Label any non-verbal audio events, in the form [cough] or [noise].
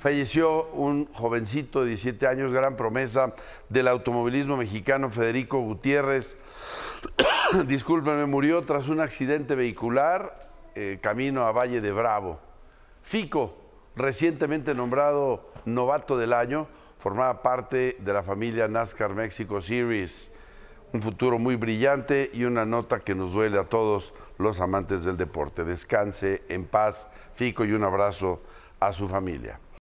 falleció un jovencito de 17 años, gran promesa del automovilismo mexicano, Federico Gutiérrez. [coughs] Discúlpenme, murió tras un accidente vehicular eh, camino a Valle de Bravo. Fico, recientemente nombrado novato del año, formaba parte de la familia NASCAR México Series. Un futuro muy brillante y una nota que nos duele a todos los amantes del deporte. Descanse en paz, Fico, y un abrazo a su familia.